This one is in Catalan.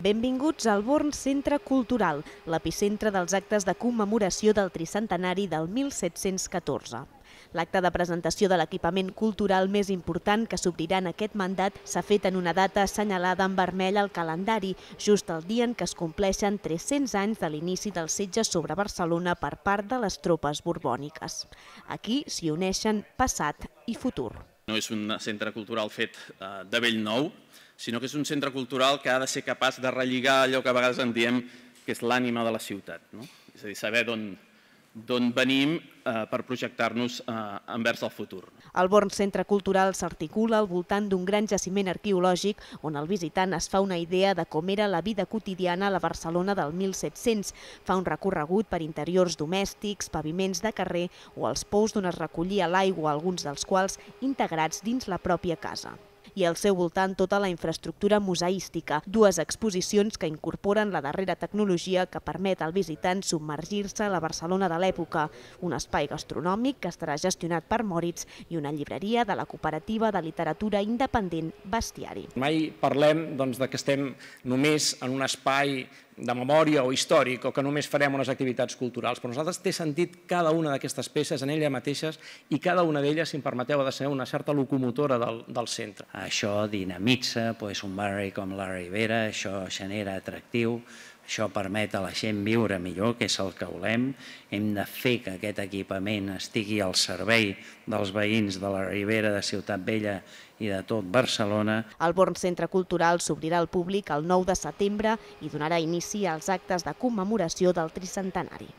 Benvinguts al Born Centre Cultural, l'epicentre dels actes de commemoració del tricentenari del 1714. L'acte de presentació de l'equipament cultural més important que s'obrirà en aquest mandat s'ha fet en una data assenyalada en vermell al calendari, just el dia en què es compleixen 300 anys de l'inici del setge sobre Barcelona per part de les tropes borbòniques. Aquí s'hi uneixen passat i futur. No és un centre cultural fet eh, de vell nou, sinó que és un centre cultural que ha de ser capaç de relligar allò que a vegades en diem que és l'ànima de la ciutat. No? És a dir, saber d'on venim eh, per projectar-nos eh, envers el futur. El Born Centre Cultural s'articula al voltant d'un gran jaciment arqueològic on el visitant es fa una idea de com era la vida quotidiana a la Barcelona del 1700. Fa un recorregut per interiors domèstics, paviments de carrer o els pous d'on es recollia l'aigua, alguns dels quals integrats dins la pròpia casa i al seu voltant tota la infraestructura museística, dues exposicions que incorporen la darrera tecnologia que permet al visitant submergir-se a la Barcelona de l'època, un espai gastronòmic que estarà gestionat per Moritz i una llibreria de la cooperativa de literatura independent Bastiari. Mai parlem doncs, de que estem només en un espai de memòria o històric o que només farem unes activitats culturals. però nosaltres té sentit cada una d'aquestes peces en elles mateixes i cada una d'elles, si em permeteu, ha de ser una certa locomotora del, del centre. Això dinamitza doncs, un barri com la Ribera, això genera atractiu, això permet a la gent viure millor, que és el que volem. Hem de fer que aquest equipament estigui al servei dels veïns de la Ribera de Ciutat Vella i de tot Barcelona. El Born Centre Cultural s'obrirà al públic el 9 de setembre i donarà inici als actes de commemoració del tricentenari.